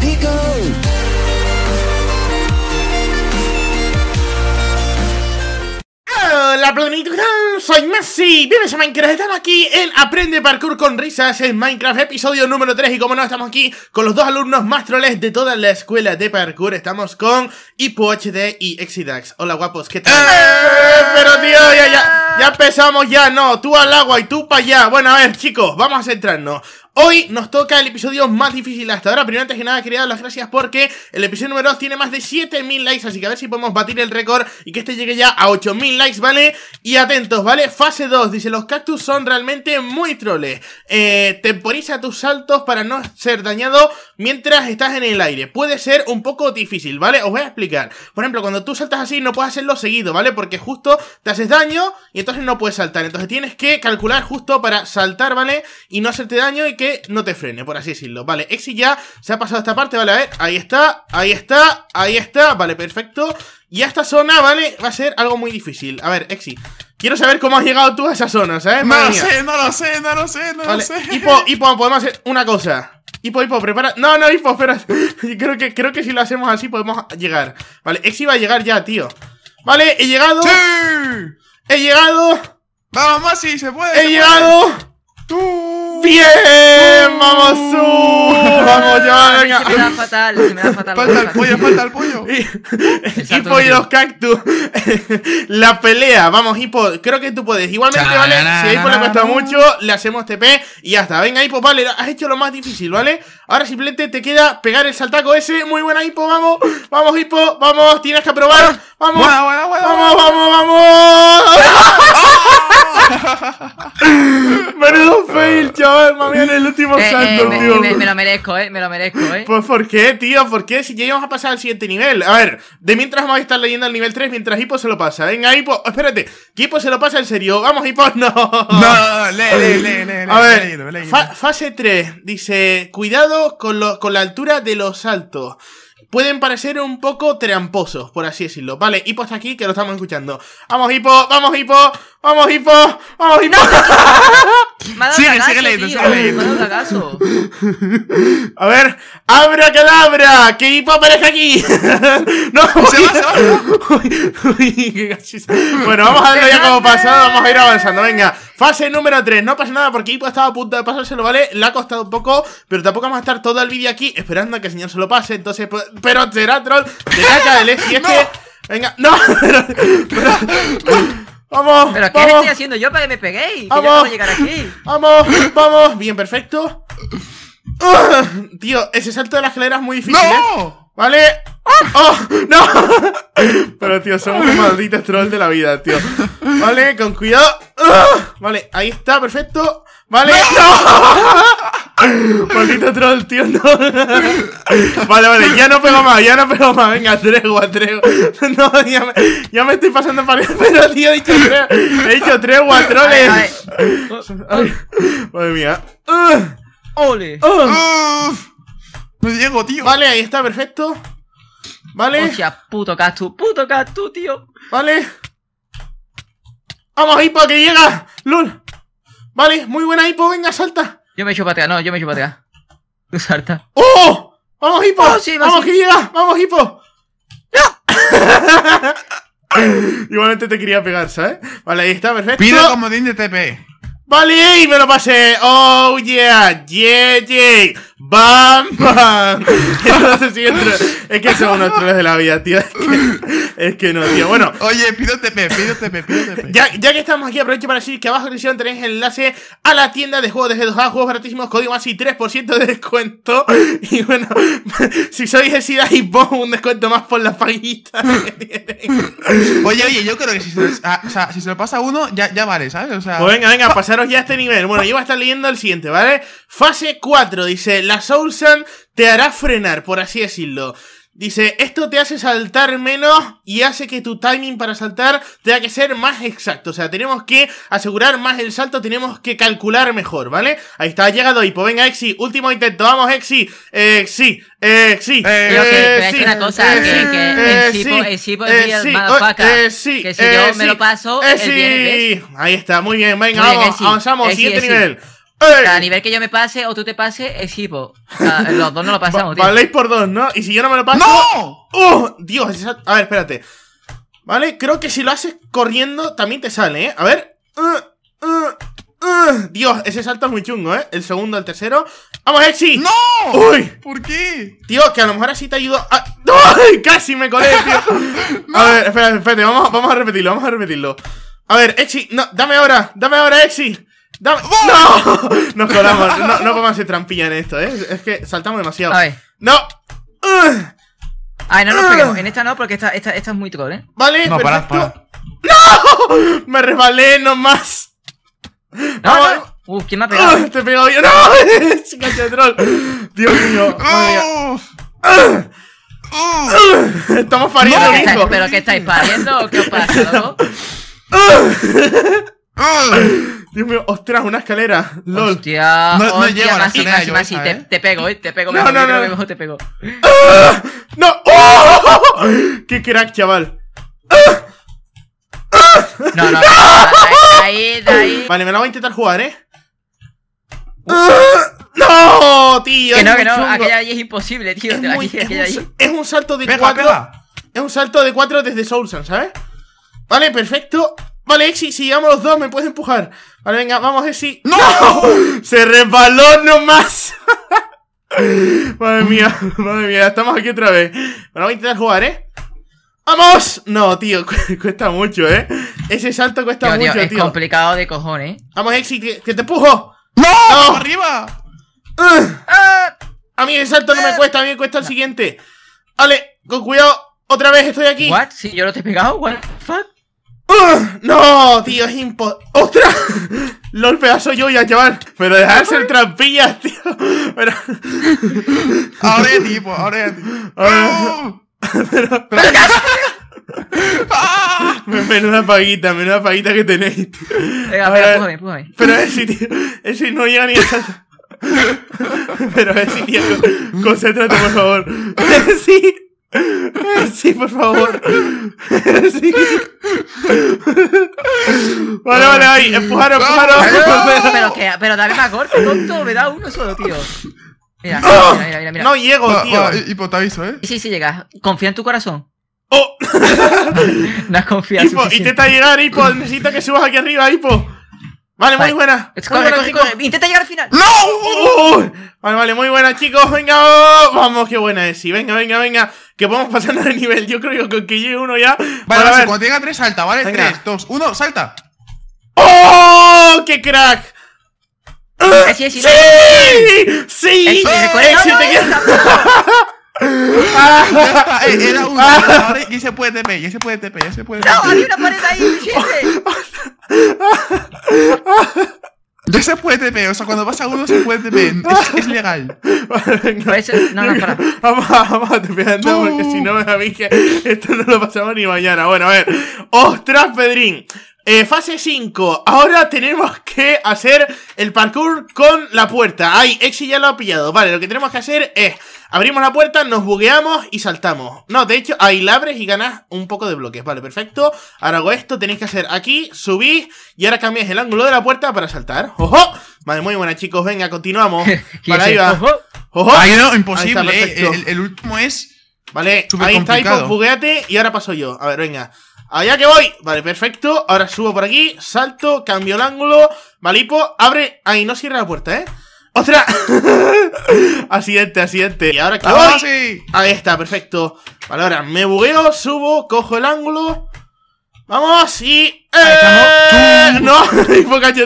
digo. Hola soy Messi, bienvenidos a Minecraft, estamos aquí en Aprende Parkour con Risas en Minecraft, episodio número 3 y como no, estamos aquí con los dos alumnos más troles de toda la escuela de parkour, estamos con iPoHD y Exidax, hola guapos, ¿qué tal? Eh, pero tío, ya, ya, ya empezamos ya, no, tú al agua y tú para allá, bueno a ver chicos, vamos a centrarnos, Hoy nos toca el episodio más difícil hasta ahora, primero antes que nada quería dar las gracias porque el episodio número 2 tiene más de 7000 likes, así que a ver si podemos batir el récord y que este llegue ya a 8000 likes, ¿vale? Y atentos, ¿vale? Fase 2, dice, los cactus son realmente muy troles. Eh, temporiza tus saltos para no ser dañado mientras estás en el aire. Puede ser un poco difícil, ¿vale? Os voy a explicar. Por ejemplo, cuando tú saltas así no puedes hacerlo seguido, ¿vale? Porque justo te haces daño y entonces no puedes saltar. Entonces tienes que calcular justo para saltar, ¿vale? Y no hacerte daño y que no te frene, por así decirlo. Vale, Exi ya se ha pasado esta parte, vale, a ver, ahí está, ahí está, ahí está, vale, perfecto. Y a esta zona, vale, va a ser algo muy difícil. A ver, Exi, quiero saber cómo has llegado tú a esa zona, ¿sabes? No lo sé, no lo sé, no lo sé, no lo sé. Hipo, hipo, podemos hacer una cosa. Hipo, hipo, prepara. No, no, hipo, espera. creo, que, creo que si lo hacemos así podemos llegar. Vale, Exi va a llegar ya, tío. Vale, he llegado. He llegado. Vamos, Masi, se puede. He llegado. Tú. ¡Bien! ¡Vamos, ¡Vamos, ya! ¡Venga! me da fatal, me da fatal. Falta el pollo, falta el pollo. Hipo y los cactus. la pelea. Vamos, Hipo. Creo que tú puedes. Igualmente, ¿vale? Si a Hipo le cuesta mucho, le hacemos TP y ya está. Venga, Hipo, vale. Has hecho lo más difícil, ¿vale? Ahora simplemente te queda pegar el saltaco ese. Muy buena, Hipo. Vamos, vamos, Hipo. Vamos, tienes que aprobar. Vamos, vamos, vamos, vamos. Menudo fail, chaval. Mami, en el último eh, eh, salto, tío. Me, lo merezco, eh. Me lo merezco, eh. Pues, ¿por qué, tío? ¿Por qué? Si ya íbamos a pasar al siguiente nivel. A ver, de mientras vamos a estar leyendo el nivel 3, mientras Hippo se lo pasa. Venga, Hippo. Espérate. Que se lo pasa en serio. Vamos, Hippo, no. No, lee, lee, lee. a ver, fase 3. Dice: Cuidado con, con la altura de los saltos pueden parecer un poco tramposos, por así decirlo. Vale, Hipo está aquí, que lo estamos escuchando. ¡Vamos, Hipo! ¡Vamos, Hipo! ¡Vamos, Hipo! ¡Vamos, Hipo! Sí, sigue síguele, A ver, abra que hipo aparezca aquí. no, se va, se va. Bueno, vamos a verlo ya como pasado, vamos a ir avanzando. Venga, fase número 3. No pasa nada porque hipo estaba a punto de pasárselo, ¿vale? Le ha costado un poco, pero tampoco vamos a estar todo el vídeo aquí esperando a que el señor se lo pase. Entonces, pues, pero será troll de del Y e, es Venga, no. ¡Vamos! ¿Pero qué vamos. estoy haciendo yo para que me peguéis? ¡Vamos! llegar aquí. ¡Vamos! ¡Vamos! Bien, perfecto. tío, ese salto de la escalera es muy difícil. ¡No! ¿eh? ¿Vale? ¡Ah! ¡Oh! ¡No! Pero, tío, somos los malditos trolls de la vida, tío. Vale, con cuidado. vale, ahí está, perfecto. Vale, ¡No! Maldito troll, tío, no. Vale, vale, ya no pego más, ya no pego más. Venga, tregua, tregua. No, ya me, ya me estoy pasando para el. Pero, tío, he dicho tregua, he dicho tregua troles. madre mía. ¡Ole! Me ah. No llego, tío. Vale, ahí está, perfecto. Vale. Hostia, puto Castu, puto Castu, tío. Vale. Vamos, Hipo, que llega. LOL. Vale, muy buena Hipo, venga, salta. Yo me echo para no, yo me echo para Tú ¡Oh! ¡Vamos, hipo! Oh, ¡Vamos, sí. ¡Vamos, hipo! ¡No! Igualmente te quería pegar, ¿sabes? Vale, ahí está, perfecto. Pido comodín de TP. Vale, y me lo pasé. Oh, yeah, yeah, yeah. ¡Bam! ¡Bam! es que son unos troles de la vida, tío. Es que, no, tío. Bueno. Oye, pídote, pídote, pídote Ya, ya que estamos aquí, aprovecho para decir que abajo en la descripción tenéis enlace a la tienda de juegos de G2A, juegos baratísimos, código así 3% de descuento. Y bueno, si sois de SIDA y pongo un descuento más por la paguita Oye, oye, yo creo que ah, si se, lo, pasa a uno, ya, ya vale, ¿sabes? O sea... Pues venga, venga, pasaros ya a este nivel. Bueno, yo voy a estar leyendo el siguiente, ¿vale? Fase 4, dice la Soulsan te hará frenar, por así decirlo. Dice, esto te hace saltar menos y hace que tu timing para saltar tenga que ser más exacto. O sea, tenemos que asegurar más el salto, tenemos que calcular mejor, ¿vale? Ahí está, ha llegado Hipo. Venga, Exi, último intento. Vamos, Exi. Exi, Exi. Eh, pero, que, es una cosa, que, el es que si yo me lo paso, Ahí está, muy bien. Venga, vamos, avanzamos. Siguiente nivel. A nivel que yo me pase o tú te pase es hipo. O los dos no lo pasamos, tío. por dos, ¿no? Y si yo no me lo paso. ¡No! ¡Uh! Dios, salto... a ver, espérate. Vale, creo que si lo haces corriendo también te sale, ¿eh? A ver. Uh, uh, uh. Dios, ese salto es muy chungo, ¿eh? El segundo, el tercero. ¡Vamos, Exi! ¡No! ¡Uy! ¿Por qué? Tío, que a lo mejor así te ayudo a... ¡Ay! Casi me colé, tío. A ver, espérate, espérate. Vamos, vamos a repetirlo, vamos a repetirlo. A ver, Exi, no, dame ahora, dame ahora, Exi. Dame. ¡No! Nos colamos, no, no podemos hacer trampilla en esto, ¿eh? Es que saltamos demasiado. ¡No! Ay, no nos peguemos. En esta no, porque esta, esta, esta es muy troll, ¿eh? Vale, no, Para, para. ¡No! Me resbalé nomás. No, Vamos. no. Uh, ¿quién me ha pegado? te he pegado yo. ¡No! de troll! Dios mío. Estamos pariendo, hijo. ¿Pero qué estáis pariendo o qué os pasa, loco? Dios mío, ostras, una escalera. LOL. Hostia, no, no te, pego, eh, te pego. No, no, no. Mejor te pego. ¡Ah! ¡No! ¡Oh! ¡Qué crack, chaval! No, no, no. ¡Ah! Ahí, Vale, me la voy a intentar jugar, eh. Uh. ¡No, tío! Que no, que no, aquella allí es imposible, tío. Es, un, salto de cuatro. Es un salto de cuatro desde Soulsan, ¿sabes? Vale, perfecto. Vale, Exi, si llegamos los dos, me puedes empujar. Vale, venga, vamos, Exi. ¡No! Se resbaló nomás. madre mía, madre mía, estamos aquí otra vez. vamos a intentar jugar, ¿eh? ¡Vamos! No, tío, cuesta mucho, ¿eh? Ese salto cuesta mucho, tío. complicado de cojones. Vamos, Exi, que, te empujo. ¡No! ¡Arriba! Ah. A mí el salto no me cuesta, a mí me cuesta el siguiente. Vale, con cuidado, otra vez estoy aquí. ¿What? Si yo no te he pegado, what fuck? ¡No, tío! ¡Es imposible! ¡Ostras! ¡Lol, pedazo ya chaval! Pero deja de ser trampillas, tío. Pero... ahora es tipo, ahora es tipo. Pero... Pero... menuda paguita, menuda paguita que tenéis, tío. Venga, ver, pújame, Pero Pero ese, tío, ese no llega ni a... Pero ese, tío, concéntrate, por favor. sí. Sí, por favor. Vale, vale, ahí. Empujaron, empujaron. Pero, que, pero dale más corto tonto. Me da uno solo, tío. Mira, mira, ¡Ah! mira, mira, No llego, ah, tío. Hipo, ah, pues te aviso, ¿eh? Sí, sí, llegas. Confía en tu corazón. ¡Oh! no has confiado. intenta llegar, Hipo. Necesito que subas aquí arriba, Hipo. Vale, muy buena. Intenta llegar al final. ¡No! Vale, vale, muy buena, chicos. Venga, oh, vamos, qué buena es. Sí, venga, venga, venga que vamos pasando de nivel. Yo creo que, con que llegue uno ya. Vale, vale, cuando tenga tres, salta, ¿vale? Tres, dos, uno, salta. ¡Oh! ¡Qué crack! ¡Ah! ¡Sí! ¡Sí! ¡Sí! Ah, era se puede TP, y se puede TP, puede ahí! sí No se puede TP, o sea, cuando vas a uno se puede TP. es, es legal. no, no, para. Vamos, vamos a TP, no, porque si no, me que esto no lo pasamos ni mañana. Bueno, a ver. ¡Ostras, Pedrín! Eh, fase 5. Ahora tenemos que hacer el parkour con la puerta. Ay, Exi ya lo ha pillado. Vale, lo que tenemos que hacer es... Abrimos la puerta, nos bugueamos y saltamos. No, de hecho, ahí la abres y ganas un poco de bloques. Vale, perfecto. Ahora hago esto, tenéis que hacer aquí, subís y ahora cambias el ángulo de la puerta para saltar. ¡Ojo! Vale, muy buena, chicos. Venga, continuamos. Vale, ahí va. ¡Ojo! Ahí no, imposible. Eh. el, último es... Vale, ahí está, pues, bugueate y ahora paso yo. A ver, venga. Allá que voy. Vale, perfecto. Ahora subo por aquí. Salto, cambio el ángulo. Malipo, abre. Ahí no cierra la puerta, ¿eh? otra asiente asiente Y ahora que Ahí está, perfecto. Vale, ahora me bugueo, subo, cojo el ángulo. Vamos y. ¡Eh! ¡No! ¡Uy, uy,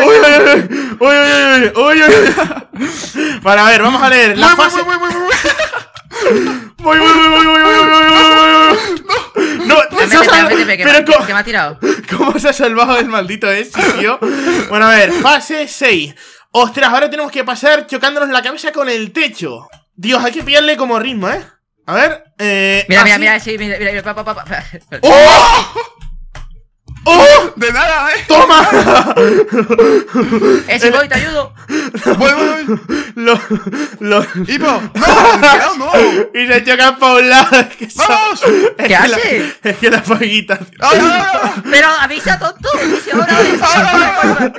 uy! ¡Uy, uy, uy! Vale, a ver, vamos a leer. La fase. Voy, voy, voy, voy, voy, voy, voy, No, no, que me ha tirado. ¿Cómo se ha salvado el maldito ese, tío? Bueno, a ver, fase 6. Ostras, ahora tenemos que pasar chocándonos la cabeza con el techo. Dios, hay que pillarle como ritmo, ¿eh? A ver, eh, Mira, mira, mira, sí, mira, mira, ¡Oh! ¡Oh! ¡De nada, eh! ¡Toma! ¡Ese eh, voy, te ayudo! ¡Voy, voy, voy! lo! ¡Hipo! ¡Hipo! ¡No! ¡No! Y se chocan pa' un lado. ¡Vamos! ¿Qué haces? hace? Es que la fueguita ah, no, no, ¡Pero avisa, tonto! ahora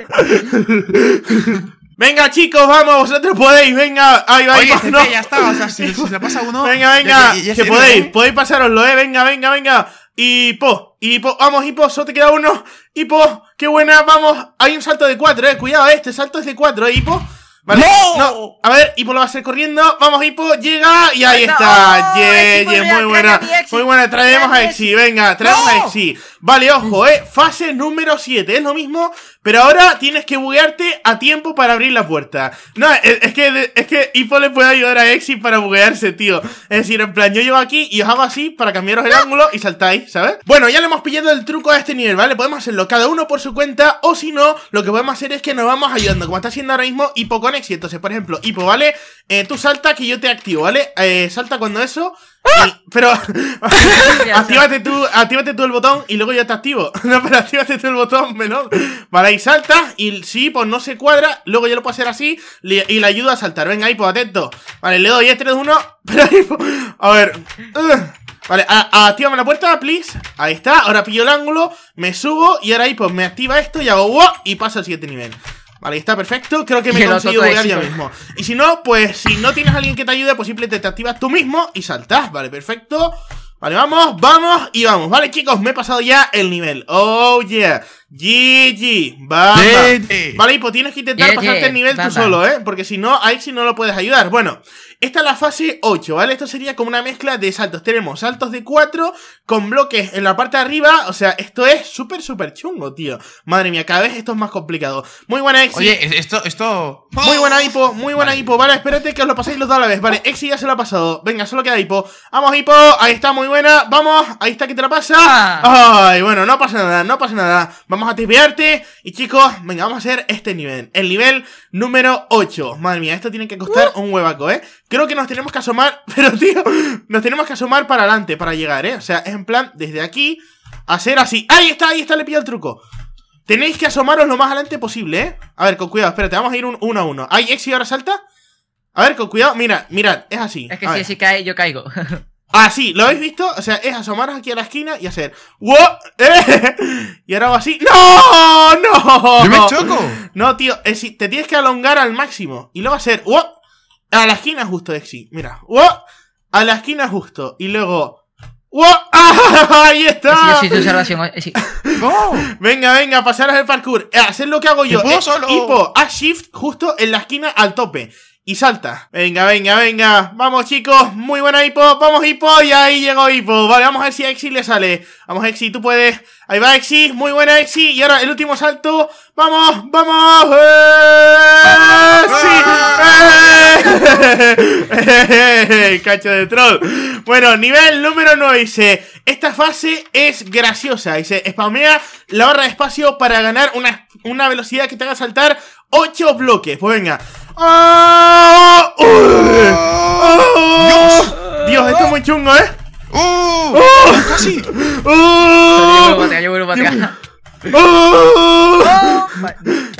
Venga, chicos, vamos, vosotros podéis, venga. Ahí va, Oye, ya está, o sea, si, se pasa uno. Venga, venga, que podéis, ¿eh? podéis pasároslo, eh. Venga, venga, venga. Hipo, hipo, vamos, hipo, solo te queda uno. Hipo, qué buena, vamos. Hay un salto de cuatro, eh. Cuidado, eh, este salto es de cuatro, eh, hipo. Vale, no. A ver, Hipo lo va a hacer corriendo. Vamos, Hipo, llega y ahí está. Oh, ye, muy buena. Muy buena, traemos a Exi. Venga, traemos a Exi. Vale, ojo, eh. Fase número 7. Es lo mismo, pero ahora tienes que buguearte a tiempo para abrir la puerta. No, es, que, es que Ipo le puede ayudar a Exit para buguearse, tío. Es decir, en plan, yo llevo aquí y os hago así para cambiaros el ángulo y saltáis, ¿sabes? Bueno, ya le hemos pillado el truco a este nivel, ¿vale? Podemos hacerlo cada uno por su cuenta o si no, lo que podemos hacer es que nos vamos ayudando, como está haciendo ahora mismo Hipo con Exit. Entonces, por ejemplo, Hipo, ¿vale? Eh, tú salta que yo te activo, ¿vale? Eh, salta cuando eso. ¡Ah! pero. actívate, tú, el botón y luego yo te activo. no, pero actívate tú el botón, menor Vale, y salta Y si pues no se cuadra, luego yo lo puedo hacer así y le ayudo a saltar. Venga, ahí, pues atento. Vale, le doy 3, este, 1. Pero ahí, pues, A ver. Uh. Vale, activame la puerta, please. Ahí está. Ahora pillo el ángulo, me subo y ahora ahí, pues me activa esto y hago wow y paso al siguiente nivel. Vale, está perfecto. Creo que me he conseguido ya ya mismo. Y si no, pues si no tienes a alguien que te ayude, pues simplemente te activas tú mismo y saltas. Vale, perfecto. Vale, vamos, vamos y vamos. Vale, chicos, me he pasado ya el nivel. Oh, yeah. GG, vale. Vale, Hipo, tienes que intentar pasarte el nivel tú solo, ¿eh? Porque si no, ahí si no lo puedes ayudar. Bueno, esta es la fase 8, ¿vale? Esto sería como una mezcla de saltos. Tenemos saltos de 4 con bloques en la parte de arriba. O sea, esto es súper, súper chungo, tío. Madre mía, cada vez esto es más complicado. Muy buena Exi. Oye, esto, esto. Muy buena Hipo, muy buena Hipo. Vale, espérate que os lo pasáis los dos a la vez. Vale, Exi ya se lo ha pasado. Venga, solo queda Hipo. Vamos, Hipo. Ahí está, muy buena. Vamos, ahí está que te la pasa. Ah. Ay, bueno, no pasa nada, no pasa nada vamos a tipearte. Y chicos, venga, vamos a hacer este nivel. El nivel número 8. Madre mía, esto tiene que costar uh. un huevaco, ¿eh? Creo que nos tenemos que asomar, pero tío, nos tenemos que asomar para adelante, para llegar, ¿eh? O sea, es en plan, desde aquí, hacer así. ¡Ahí está! Ahí está, le pillo el truco. Tenéis que asomaros lo más adelante posible, ¿eh? A ver, con cuidado, espérate, vamos a ir un, uno a uno. ¿Hay Exi ahora salta? A ver, con cuidado, mira, mirad, es así. Es que si, si cae, yo caigo. Así, ah, ¿lo habéis visto? O sea, es asomaros aquí a la esquina y hacer ¡Wow! Y ahora hago así ¡No! ¡No! me choco! No, tío, es, te tienes que alongar al máximo Y luego hacer ¡Wow! A la esquina justo, Exi, mira ¡Wow! A la esquina justo Y luego ¡Wow! ¡Ahí está! Venga, venga, pasaros el parkour eh, Hacer lo que hago yo hipo. a shift justo en la esquina al tope y salta. Venga, venga, venga. Vamos, chicos. Muy buena hipo Vamos, hipo Y ahí llegó hipo Vale, vamos a ver si a Exi le sale. Vamos, Exi, tú puedes. Ahí va Exi. Muy buena Exi. Y ahora el último salto. Vamos, vamos. ¡Eh! ¡Sí! ¡Eh! Cacho de troll. Bueno, nivel número 9 dice, esta fase es graciosa. Dice, spamea la barra de espacio para ganar una, una velocidad que te haga saltar 8 bloques. Pues venga, ¡Oh! ¡Dios! Dios, esto es muy chungo, ¿eh? ¡Uh! ¡Ah! ¡Casi!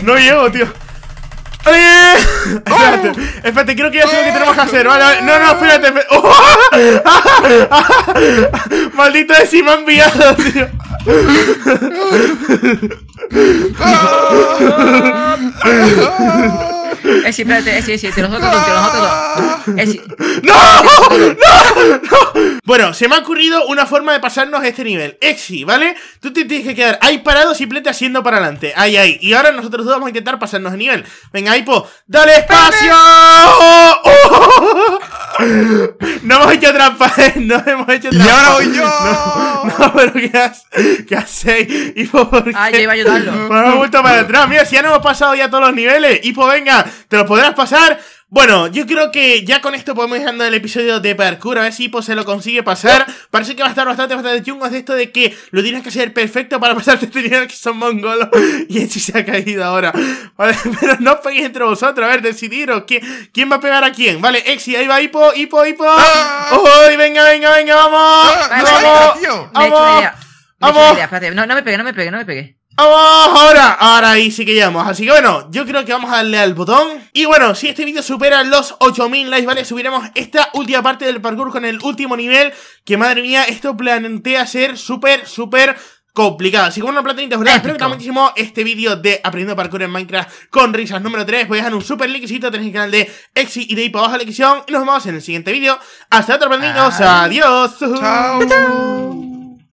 No llego, tío. espérate, espérate, creo que ya sé lo que tenemos que hacer. Vale, No, no, espérate. ¡Oh! Maldito de si me ha enviado, tío. Es eh, espérate, es eh, te nosotros, ah. eh, ¡No! ¡No! ¡No! Bueno, se me ha ocurrido una forma de pasarnos este nivel. Exi, ¿vale? Tú te tienes que quedar ahí parado, simplemente haciendo para adelante. Ay, ay. Y ahora nosotros dos vamos a intentar pasarnos el nivel. Venga, Hipo, ¡dale espacio! ¡Oh! No hemos hecho trampa, no hemos hecho trampa. Y ahora voy yo. No, pero ¿qué, has, qué hacéis? Hipo, ¿por qué? Ay, yo iba a ayudarlo. Bueno, vuelto para atrás. Mira, si ya no hemos pasado ya todos los niveles. Hipo, venga, te los podrás pasar bueno, yo creo que ya con esto podemos ir dando el episodio de parkour. A ver si Hippo se lo consigue pasar. Parece que va a estar bastante, bastante chungo de esto de que lo tienes que hacer perfecto para pasarte este dinero que son mongolos. Y Exi se ha caído ahora. Vale, pero no os peguéis entre vosotros. A ver, decidiros quién, quién va a pegar a quién. Vale, Exi, ahí va Hippo, Hippo, Hippo. ¡Ah! ¡Uy, venga, venga, venga, vamos! Ah, ¡Vamos! ¡Vamos! no, me pegué, no me pegué, no me pegué Ahora, ahora ahí sí que llegamos Así que bueno, yo creo que vamos a darle al botón Y bueno, si este vídeo supera los 8000 likes, ¿vale? Subiremos esta última parte del parkour con el último nivel Que madre mía, esto plantea ser súper, súper complicado. Así que bueno, platanita, espero que muchísimo este vídeo de Aprendiendo Parkour en Minecraft con risas número 3. Voy a dejar un super likecito, tenéis el canal de Exi y de ahí para abajo la Y nos vemos en el siguiente vídeo. Hasta otro, Adiós. Chao.